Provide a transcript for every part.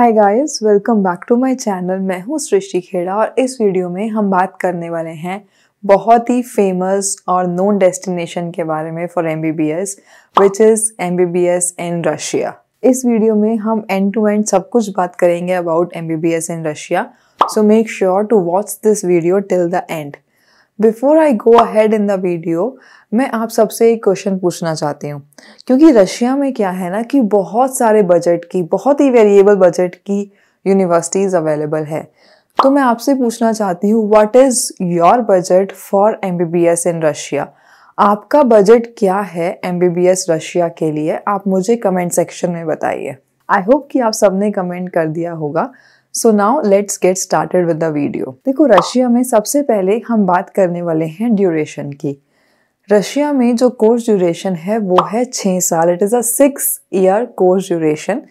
Hi guys welcome back to my channel मैं हूँ सृष्टि खेड़ा और इस वीडियो में हम बात करने वाले हैं बहुत ही फेमस और नोन डेस्टिनेशन के बारे में for M B B S which is M B B S in Russia इस वीडियो में हम एंड टू एंड सब कुछ बात करेंगे about M B B S in Russia so make sure to watch this video till the end before I go ahead in the video मैं आप सबसे एक क्वेश्चन पूछना चाहती हूँ क्योंकि रशिया में क्या है ना कि बहुत सारे बजट की बहुत ही वेरिएबल बजट की यूनिवर्सिटीज़ अवेलेबल है तो मैं आपसे पूछना चाहती हूँ what is your budget for M B B S in Russia आपका बजट क्या है M B B S Russia के लिए आप मुझे कमेंट सेक्शन में बताइए आई होप कि आप सबने कमेंट कर दिया होगा so now let's get started with the video देखो रशिया में सबसे पहले हम बात करने वाले हैं ड्यूरेशन की रशिया में जो कोर्स ड्यूरेशन है वो है छः साल it is a six year course duration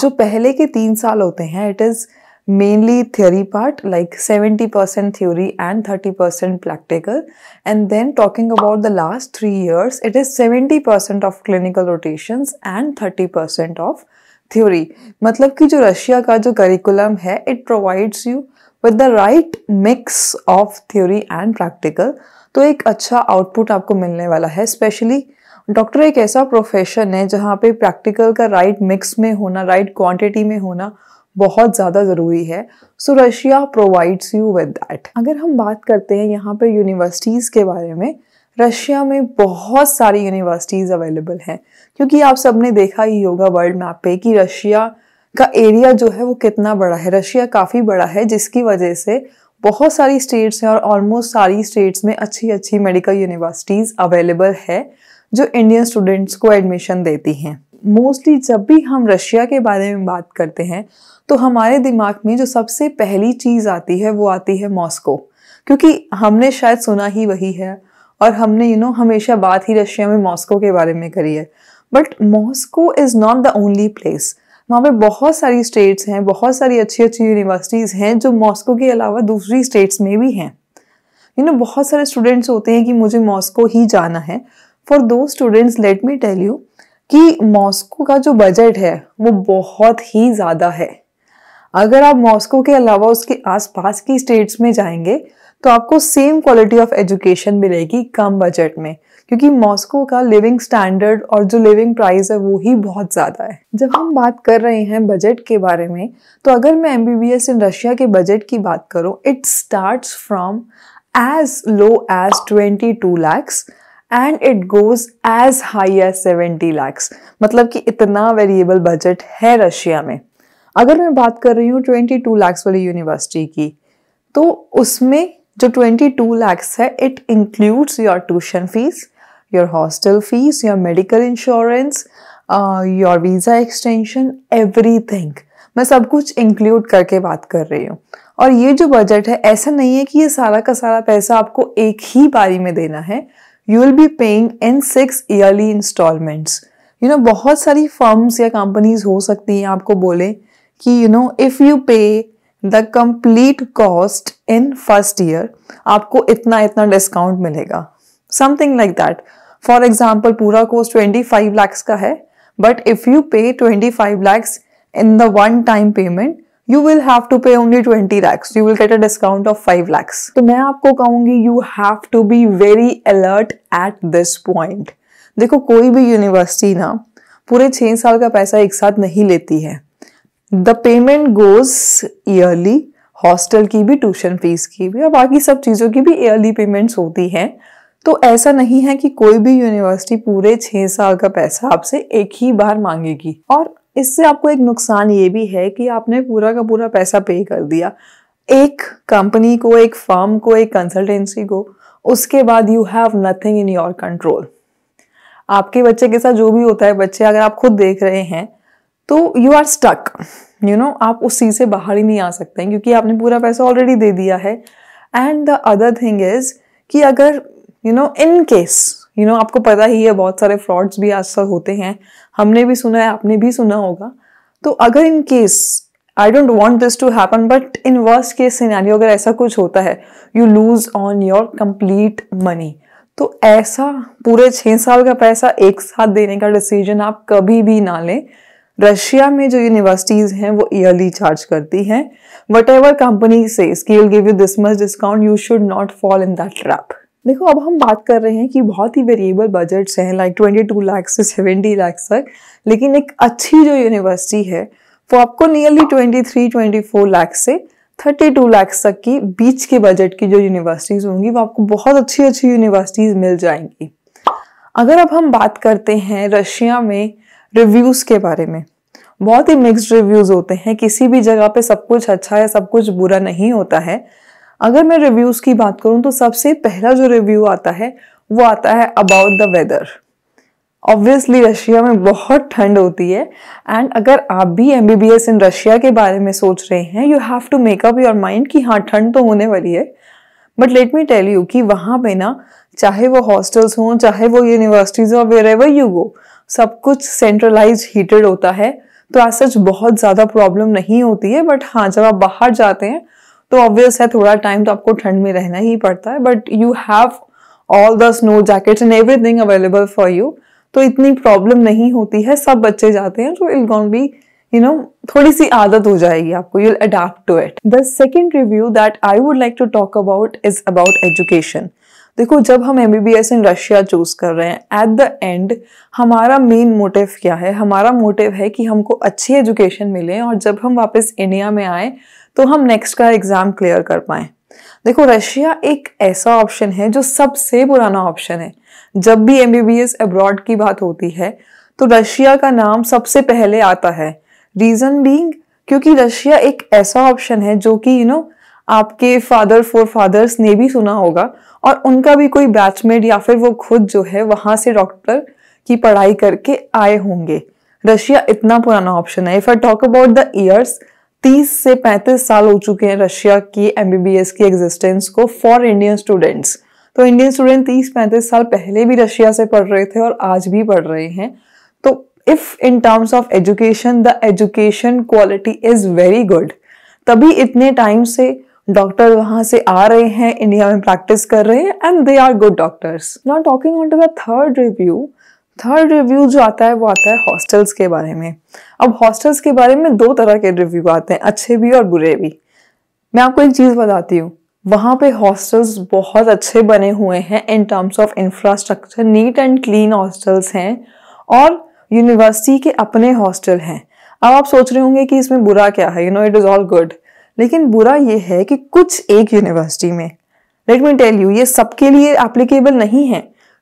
जो पहले के तीन साल होते हैं it is mainly part like seventy percent theory and thirty percent practical and then talking about the last three years it is seventy percent of clinical rotation and thirty percent of theory मतलब कि जो Russia का जो curriculum है it provides you with the right mix of theory and practical तो एक अच्छा output आपको मिलने वाला है स्पेशली डॉक्टर एक ऐसा प्रोफेशन है जहाँ पे प्रैक्टिकल का राइट right मिक्स में होना राइट right क्वांटिटी में होना बहुत ज़्यादा ज़रूरी है so Russia provides you with that अगर हम बात करते हैं यहाँ पे यूनिवर्सिटीज़ के बारे में रशिया में बहुत सारी यूनिवर्सिटीज़ अवेलेबल हैं क्योंकि आप सबने देखा ही होगा वर्ल्ड मैप पे कि रशिया का एरिया जो है वो कितना बड़ा है रशिया काफ़ी बड़ा है जिसकी वजह से बहुत सारी स्टेट्स हैं और ऑलमोस्ट सारी स्टेट्स में अच्छी अच्छी मेडिकल यूनिवर्सिटीज़ अवेलेबल है जो इंडियन स्टूडेंट्स को एडमिशन देती हैं मोस्टली जब भी हम रशिया के बारे में बात करते हैं तो हमारे दिमाग में जो सबसे पहली चीज़ आती है वो आती है मॉस्को क्योंकि हमने शायद सुना ही वही है और हमने यू you नो know, हमेशा बात ही रशिया में मॉस्को के बारे में करी है but Moscow is not the only place वहाँ पे बहुत सारी स्टेट्स हैं बहुत सारी अच्छी अच्छी यूनिवर्सिटीज़ हैं जो मॉस्को के अलावा दूसरी स्टेट्स में भी हैं यू नो बहुत सारे स्टूडेंट्स होते हैं कि मुझे मॉस्को ही जाना है for those students let me tell you कि मॉस्को का जो बजट है वो बहुत ही ज़्यादा है अगर आप मॉस्को के अलावा उसके आसपास की स्टेट्स में जाएंगे तो आपको सेम क्वालिटी ऑफ एजुकेशन मिलेगी कम बजट में क्योंकि मॉस्को का लिविंग स्टैंडर्ड और जो लिविंग प्राइस है वो ही बहुत ज़्यादा है जब हम बात कर रहे हैं बजट के बारे में तो अगर मैं एम बी इन रशिया के बजट की बात करूँ it start from as low as twenty two lakhs and it goes as high as seventy lakhs मतलब कि इतना वेरिएबल बजट है रशिया में अगर मैं बात कर रही हूँ ट्वेंटी टू लैक्स वाली यूनिवर्सिटी की तो उसमें जो 22 लैक्स है it includes your tuition fees your hostel fees your medical insurance your visa extension everything मैं सब कुछ इंक्लूड करके बात कर रही हूँ और ये जो बजट है ऐसा नहीं है कि ये सारा का सारा पैसा आपको एक ही बारी में देना है you will be paying in six yearly installments you know बहुत सारी फर्म्स या कंपनीज हो सकती हैं आपको बोले कि you know if you pay the complete cost in first year आपको इतना इतना डिस्काउंट मिलेगा something like that for example पूरा कोर्स ट्वेंटी फाइव लैक्स का है but if you pay twenty five lakhs in the one time payment you will have to pay only twenty lakhs you will get a discount of five lakhs तो मैं आपको कहूंगी you have to be very alert eight this point देखो कोई भी university ना पूरे छह साल का पैसा एक साथ नहीं लेती है the payment goes yearly hostel की भी ट्यूशन फीस की भी और बाकी सब चीज़ों की भी ईयरली पेमेंट्स होती हैं तो ऐसा नहीं है कि कोई भी यूनिवर्सिटी पूरे छः साल का पैसा आपसे एक ही बार मांगेगी और इससे आपको एक नुकसान ये भी है कि आपने पूरा का पूरा पैसा पे कर दिया एक कंपनी को एक फर्म को एक कंसल्टेंसी को उसके बाद you have nothing in your control आपके बच्चे के साथ जो भी होता है बच्चे अगर आप खुद देख रहे हैं तो you are stuck you know आप उस चीज़ से बाहर ही नहीं आ सकते हैं क्योंकि आपने पूरा पैसा ऑलरेडी दे दिया है and the other thing is कि अगर you know in case you know आपको पता ही है बहुत सारे फ्रॉड्स भी आजकल होते हैं हमने भी सुना है आपने भी सुना होगा तो अगर in case I don't want this to happen but in worst case scenario अगर ऐसा कुछ होता है you lose on your complete money तो ऐसा पूरे छः साल का पैसा एक साथ देने का डिसीजन आप कभी भी ना लें रशिया में जो यूनिवर्सिटीज़ हैं वो ईयरली चार्ज करती हैं वट एवर कंपनी से scale give you this much discount you should not fall in that trap देखो अब हम बात कर रहे हैं कि बहुत ही वेरिएबल बजट्स हैं लाइक ट्वेंटी टू लाख से सेवेंटी लाख तक लेकिन एक अच्छी जो यूनिवर्सिटी है वो आपको nearly twenty three twenty four lakhs से थर्टी टू लैक्स तक की बीच के बजट की जो यूनिवर्सिटीज़ होंगी वो आपको बहुत अच्छी अच्छी यूनिवर्सिटीज़ मिल जाएंगी अगर अब हम बात करते हैं रशिया में रिव्यूज़ के बारे में बहुत ही मिक्स्ड रिव्यूज होते हैं किसी भी जगह पे सब कुछ अच्छा है सब कुछ बुरा नहीं होता है अगर मैं रिव्यूज की बात करूँ तो सबसे पहला जो रिव्यू आता है वो आता है about the weather obviously Russia में बहुत ठंड होती है एंड अगर आप भी M B B S in Russia के बारे में सोच रहे हैं you have to make up your mind कि हाँ ठंड तो होने वाली है but let me tell you कि वहाँ पे ना चाहे वो हॉस्टल्स हों चाहे वो यूनिवर्सिटीज़ हो वेर एवर यू गो सब कुछ सेंट्रलाइज हीटेड होता है तो आज सच बहुत ज़्यादा प्रॉब्लम नहीं होती है बट हाँ जब आप बाहर जाते हैं तो ऑब्वियस है थोड़ा टाइम तो आपको ठंड में रहना ही पड़ता है but you have all the snow jackets and everything available for you तो इतनी प्रॉब्लम नहीं होती है सब बच्चे जाते हैं तो it'll gonna be you know थोड़ी सी आदत हो जाएगी आपको you'll adapt to it the second review that I would like to talk about is about education देखो जब हम M B S in Russia choose कर रहे हैं एट द एंड हमारा मेन मोटिव क्या है हमारा मोटिव है कि हमको अच्छी एजुकेशन मिले और जब हम वापस इंडिया में आए तो हम नेक्स्ट का एग्ज़ाम क्लियर कर पाए देखो रशिया एक ऐसा ऑप्शन है जो सबसे पुराना ऑप्शन है जब भी एम बी एस अब्रॉड की बात होती है तो रशिया का नाम सबसे पहले आता है रीज़न बींग क्योंकि रशिया एक ऐसा ऑप्शन है जो कि यू you नो know, आपके फादर फोर फादर्स ने भी सुना होगा और उनका भी कोई बैचमेट या फिर वो खुद जो है वहाँ से डॉक्टर की पढ़ाई करके आए होंगे रशिया इतना पुराना ऑप्शन है if I talk about the years 30 से 35 साल हो चुके हैं रशिया की एमबीबीएस की एग्जिस्टेंस को फॉर इंडियन स्टूडेंट्स तो इंडियन स्टूडेंट तीस पैंतीस साल पहले भी रशिया से पढ़ रहे थे और आज भी पढ़ रहे हैं तो if in terms of education the education quality is very good तभी इतने टाइम से डॉक्टर वहां से आ रहे हैं इंडिया में प्रैक्टिस कर रहे हैं and they are good doctors not talking on to the third review third review जो आता है वो आता है हॉस्टल्स के बारे में अब हॉस्टल्स के बारे में दो तरह के रिव्यू आते हैं अच्छे भी और बुरे भी मैं आपको एक चीज़ बताती हूँ वहां पे हॉस्टल्स बहुत अच्छे बने हुए हैं in terms of infrastructure neat and clean hostels हैं और यूनिवर्सिटी के अपने हॉस्टल हैं अब आप सोच रहे होंगे कि इसमें बुरा क्या है you know it is all good लेकिन बुरा ये है कि कुछ एक यूनिवर्सिटी में लेट मी टेल यू ये सबके लिए एप्लीकेबल नहीं है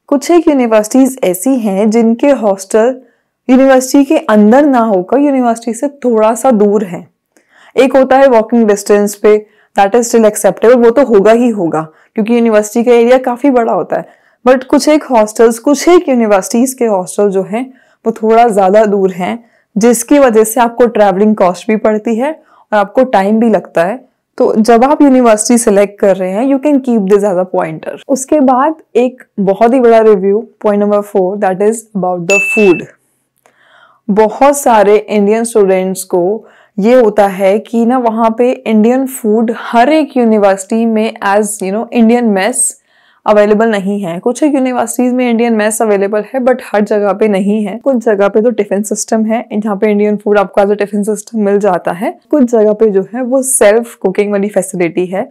कुछ एक यूनिवर्सिटीज़ ऐसी हैं जिनके हॉस्टल यूनिवर्सिटी के अंदर ना होकर यूनिवर्सिटी से थोड़ा सा दूर है एक होता है वॉकिंग डिस्टेंस पे दैट इज स्टिल एक्सेप्टेबल वो तो होगा ही होगा क्योंकि यूनिवर्सिटी का एरिया काफ़ी बड़ा होता है बट कुछ एक हॉस्टल्स कुछ एक यूनिवर्सिटीज़ के हॉस्टल जो हैं वो थोड़ा ज़्यादा दूर हैं जिसकी वजह से आपको ट्रैवलिंग कॉस्ट भी पड़ती है और आपको टाइम भी लगता है तो जब आप यूनिवर्सिटी सिलेक्ट कर रहे हैं you can keep this as a pointer उसके बाद एक बहुत ही बड़ा review point number four that is about the food बहुत सारे इंडियन स्टूडेंट्स को ये होता है कि ना वहाँ पे इंडियन फूड हर एक यूनिवर्सिटी में as you know Indian mess available नहीं है कुछ यूनिवर्सिटीज़ में इंडियन मैस अवेलेबल है बट हर जगह पे नहीं है कुछ जगह पे तो टिफिन सिस्टम है जहाँ पे इंडियन फूड आपको एज अ टिफिन सिस्टम मिल जाता है कुछ जगह पे जो है वो सेल्फ कुकिंग वाली फैसिलिटी है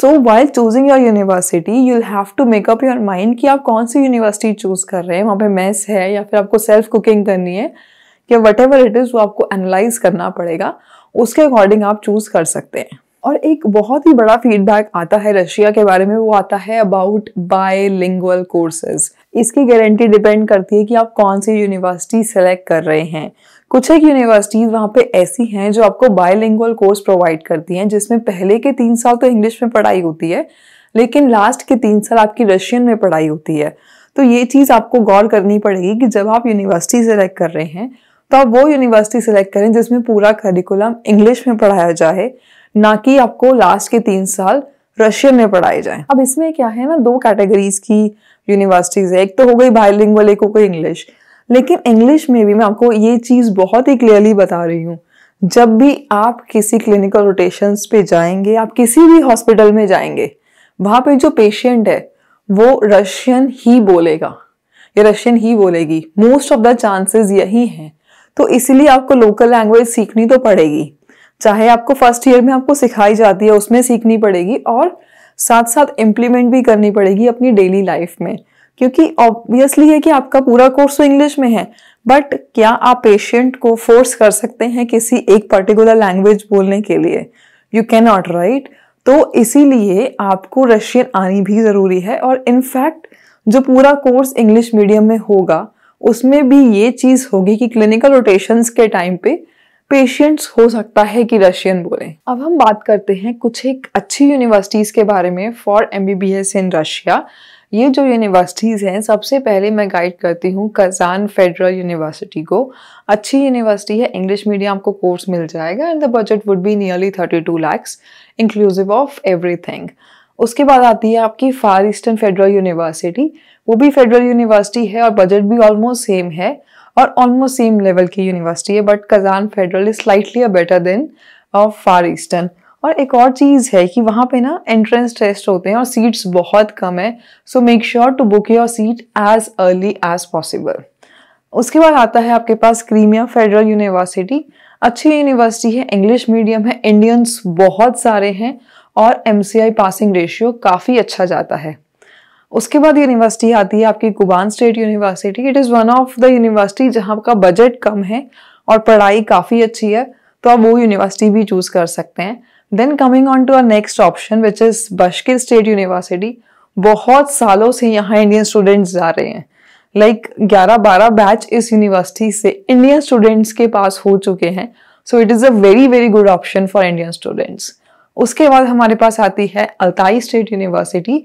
so while choosing your university you have to make up your mind कि आप कौन सी यूनिवर्सिटी चूज कर रहे हैं वहाँ पे मैस है या फिर आपको सेल्फ कुकिंग करनी है या वट एवर इट इज़ वो आपको एनालाइज करना पड़ेगा उसके अकॉर्डिंग आप चूज कर सकते हैं और एक बहुत ही बड़ा फीडबैक आता है रशिया के बारे में वो आता है अबाउट बाय कोर्सेज इसकी गारंटी डिपेंड करती है कि आप कौन सी यूनिवर्सिटी सेलेक्ट कर रहे हैं कुछ एक यूनिवर्सिटीज़ वहाँ पे ऐसी हैं जो आपको बायलिंगुअल कोर्स प्रोवाइड करती हैं जिसमें पहले के तीन साल तो इंग्लिश में पढ़ाई होती है लेकिन लास्ट के तीन साल आपकी रशियन में पढ़ाई होती है तो ये चीज़ आपको गौर करनी पड़ेगी कि जब आप यूनिवर्सिटी सेलेक्ट कर रहे हैं तो आप वो यूनिवर्सिटी सेलेक्ट करें जिसमें पूरा करिकुलम इंग्लिश में पढ़ाया जाए ना कि आपको लास्ट के तीन साल रशियन में पढ़ाए जाए अब इसमें क्या है ना दो कैटेगरीज की यूनिवर्सिटीज है एक तो हो गई बाइलिंगुअल वाले हो गई इंग्लिश लेकिन इंग्लिश में भी मैं आपको ये चीज़ बहुत ही क्लियरली बता रही हूँ जब भी आप किसी क्लिनिकल रोटेशन पे जाएंगे आप किसी भी हॉस्पिटल में जाएंगे वहाँ पे जो पेशेंट है वो रशियन ही बोलेगा या रशियन ही बोलेगी मोस्ट ऑफ द चांसेस यही हैं तो इसलिए आपको लोकल लैंग्वेज सीखनी तो पड़ेगी चाहे आपको फर्स्ट ईयर में आपको सिखाई जाती है उसमें सीखनी पड़ेगी और साथ साथ इम्प्लीमेंट भी करनी पड़ेगी अपनी डेली लाइफ में क्योंकि ऑब्वियसली है कि आपका पूरा कोर्स तो इंग्लिश में है बट क्या आप पेशेंट को फोर्स कर सकते हैं किसी एक पर्टिकुलर लैंग्वेज बोलने के लिए यू कैन नॉट राइट तो इसीलिए आपको रशियन आनी भी ज़रूरी है और इनफैक्ट जो पूरा कोर्स इंग्लिश मीडियम में होगा उसमें भी ये चीज़ होगी कि क्लिनिकल रोटेशंस के टाइम पे पेशेंट्स हो सकता है कि रशियन बोलें अब हम बात करते हैं कुछ एक अच्छी यूनिवर्सिटीज़ के बारे में for M B B S in Russia ये जो यूनिवर्सिटीज़ हैं सबसे पहले मैं गाइड करती हूँ कज़ान फेडरल यूनिवर्सिटी को अच्छी यूनिवर्सिटी है इंग्लिश मीडियम आपको कोर्स मिल जाएगा and the budget would be nearly thirty two lakhs inclusive of everything उसके बाद आती है आपकी फार ईस्टर्न फेडरल यूनिवर्सिटी वो भी फेडरल यूनिवर्सिटी है और बजट भी ऑलमोस्ट सेम है और ऑलमोस्ट सेम लेवल की यूनिवर्सिटी है but Kazan federal is slightly a better than Far Eastern और एक और चीज़ है कि वहाँ पे ना एंट्रेंस टेस्ट होते हैं और सीट्स बहुत कम है so make sure to book your seat as early as possible उसके बाद आता है आपके पास क्रीमिया फेडरल यूनिवर्सिटी अच्छी यूनिवर्सिटी है इंग्लिश मीडियम है इंडियंस बहुत सारे हैं और एम पासिंग रेशियो काफ़ी अच्छा जाता है उसके बाद यूनिवर्सिटी आती है आपकी Kuban state university it is one of the university जहाँ का बजट कम है और पढ़ाई काफ़ी अच्छी है तो आप वो यूनिवर्सिटी भी चूज़ कर सकते हैं then coming on to our next option which is Bashkir state university बहुत सालों से यहाँ इंडियन स्टूडेंट्स जा रहे हैं लाइक ग्यारह बारह बैच इस यूनिवर्सिटी से इंडियन स्टूडेंट्स के पास हो चुके हैं so it is a very very good option for Indian students उसके बाद हमारे पास आती है Altai state university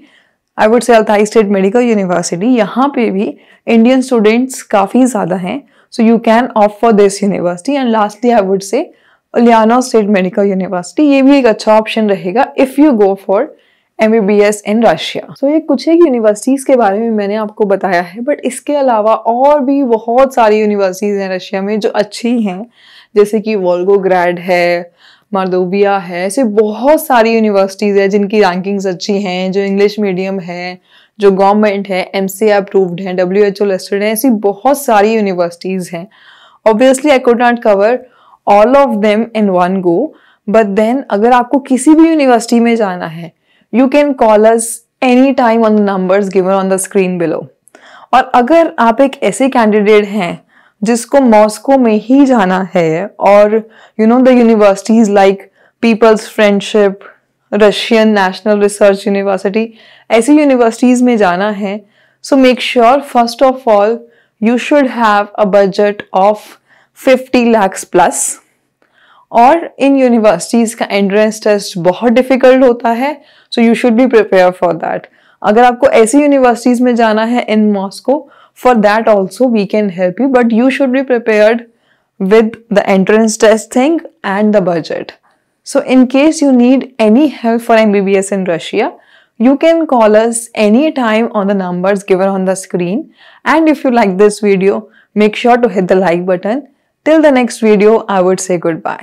I would say Altai state medical university यहाँ पे भी इंडियन स्टूडेंट्स काफ़ी ज़्यादा हैं so you can opt for this university and lastly I would say Ulyana state medical university ये भी एक अच्छा ऑप्शन रहेगा if you go for M B B S in Russia so ये कुछ एक यूनिवर्सिटीज़ के बारे में मैंने आपको बताया है बट इसके अलावा और भी बहुत सारी यूनिवर्सिटीज़ हैं रशिया में जो अच्छी हैं जैसे कि वॉल्गो ग्रैड है मरदोबिया है ऐसे बहुत सारी यूनिवर्सिटीज़ है जिनकी रैंकिंग्स अच्छी हैं जो इंग्लिश मीडियम है जो गवर्नमेंट है एम सी अप्रूव्ड है डब्ल्यू एच ओ लिस्टेड है ऐसी बहुत सारी यूनिवर्सिटीज़ हैं obviously I could not cover all of them in one go but then अगर आपको किसी भी यूनिवर्सिटी में जाना है you can call us any time on the numbers given on the screen below और अगर आप एक ऐसे कैंडिडेट हैं जिसको मॉस्को में ही जाना है और you know the universities like Peoples Friendship Russian National Research University ऐसी यूनिवर्सिटीज़ में जाना है so make sure first of all you should have a budget of 50 lakhs plus और इन यूनिवर्सिटीज़ का एंट्रेंस टेस्ट बहुत डिफ़िकल्ट होता है so you should be prepare for that अगर आपको ऐसी यूनिवर्सिटीज़ में जाना है in Moscow for that also we can help you but you should be prepared with the entrance test thing and the budget. So in case you need any help for MBBS in Russia, you can call us anytime on the numbers given on the screen. And if you like this video, make sure to hit the like button. Till the next video, I would say goodbye.